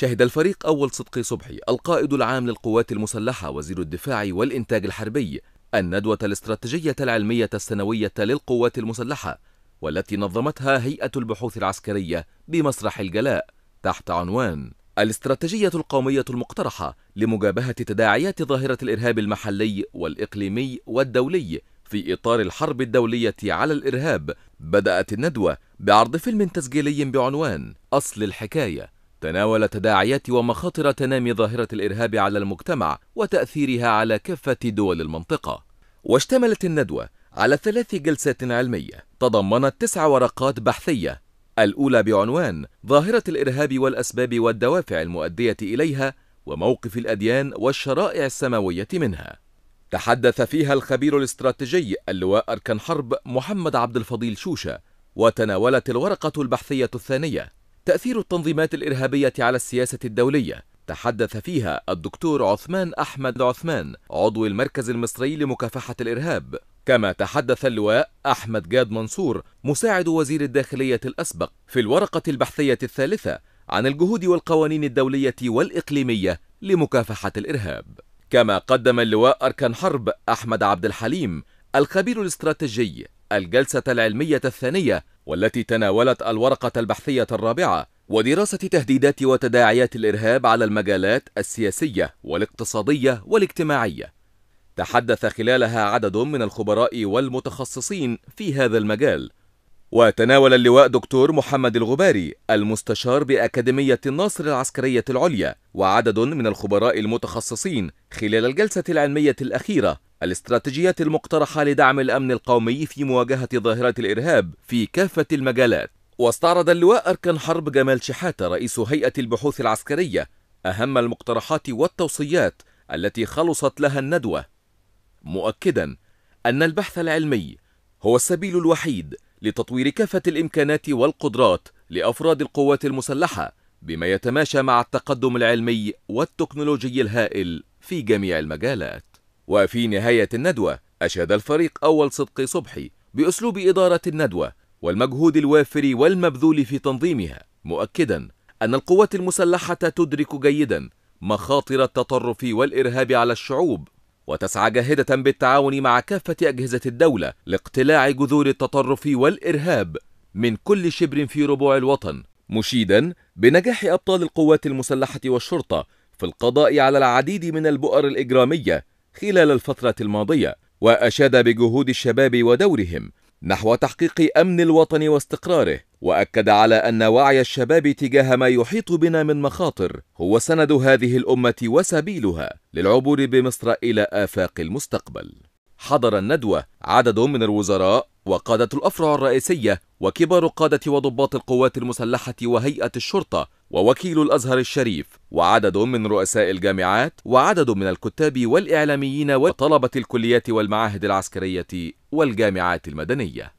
شهد الفريق أول صدقي صبحي القائد العام للقوات المسلحة وزير الدفاع والإنتاج الحربي الندوة الاستراتيجية العلمية السنوية للقوات المسلحة والتي نظمتها هيئة البحوث العسكرية بمسرح الجلاء تحت عنوان الاستراتيجية القومية المقترحة لمجابهة تداعيات ظاهرة الإرهاب المحلي والإقليمي والدولي في إطار الحرب الدولية على الإرهاب بدأت الندوة بعرض فيلم تسجيلي بعنوان أصل الحكاية تناول تداعيات ومخاطر تنامي ظاهرة الإرهاب على المجتمع وتأثيرها على كافة دول المنطقة. واشتملت الندوة على ثلاث جلسات علمية تضمنت تسع ورقات بحثية الأولى بعنوان ظاهرة الإرهاب والأسباب والدوافع المؤدية إليها وموقف الأديان والشرائع السماوية منها. تحدث فيها الخبير الاستراتيجي اللواء أركان حرب محمد عبد الفضيل شوشة وتناولت الورقة البحثية الثانية تأثير التنظيمات الإرهابية على السياسة الدولية تحدث فيها الدكتور عثمان أحمد عثمان عضو المركز المصري لمكافحة الإرهاب كما تحدث اللواء أحمد جاد منصور مساعد وزير الداخلية الأسبق في الورقة البحثية الثالثة عن الجهود والقوانين الدولية والإقليمية لمكافحة الإرهاب كما قدم اللواء أركان حرب أحمد عبد الحليم الخبير الاستراتيجي الجلسة العلمية الثانية والتي تناولت الورقة البحثية الرابعة ودراسة تهديدات وتداعيات الإرهاب على المجالات السياسية والاقتصادية والاجتماعية. تحدث خلالها عدد من الخبراء والمتخصصين في هذا المجال وتناول اللواء دكتور محمد الغباري المستشار بأكاديمية الناصر العسكرية العليا وعدد من الخبراء المتخصصين خلال الجلسة العلمية الأخيرة الاستراتيجيات المقترحة لدعم الأمن القومي في مواجهة ظاهرة الإرهاب في كافة المجالات واستعرض اللواء أركان حرب جمال شحاتة رئيس هيئة البحوث العسكرية أهم المقترحات والتوصيات التي خلصت لها الندوة مؤكدا أن البحث العلمي هو السبيل الوحيد لتطوير كافة الإمكانات والقدرات لأفراد القوات المسلحة بما يتماشى مع التقدم العلمي والتكنولوجي الهائل في جميع المجالات وفي نهاية الندوة أشاد الفريق أول صدقي صبحي بأسلوب إدارة الندوة والمجهود الوافر والمبذول في تنظيمها مؤكدا أن القوات المسلحة تدرك جيدا مخاطر التطرف والإرهاب على الشعوب وتسعى جاهدة بالتعاون مع كافة أجهزة الدولة لاقتلاع جذور التطرف والإرهاب من كل شبر في ربوع الوطن مشيدا بنجاح أبطال القوات المسلحة والشرطة في القضاء على العديد من البؤر الإجرامية خلال الفترة الماضية وأشاد بجهود الشباب ودورهم نحو تحقيق امن الوطن واستقراره واكد على ان وعي الشباب تجاه ما يحيط بنا من مخاطر هو سند هذه الامه وسبيلها للعبور بمصر الى افاق المستقبل حضر الندوه عدد من الوزراء وقاده الافرع الرئيسيه وكبار قاده وضباط القوات المسلحه وهيئه الشرطه ووكيل الأزهر الشريف وعدد من رؤساء الجامعات وعدد من الكتاب والإعلاميين وطلبة الكليات والمعاهد العسكرية والجامعات المدنية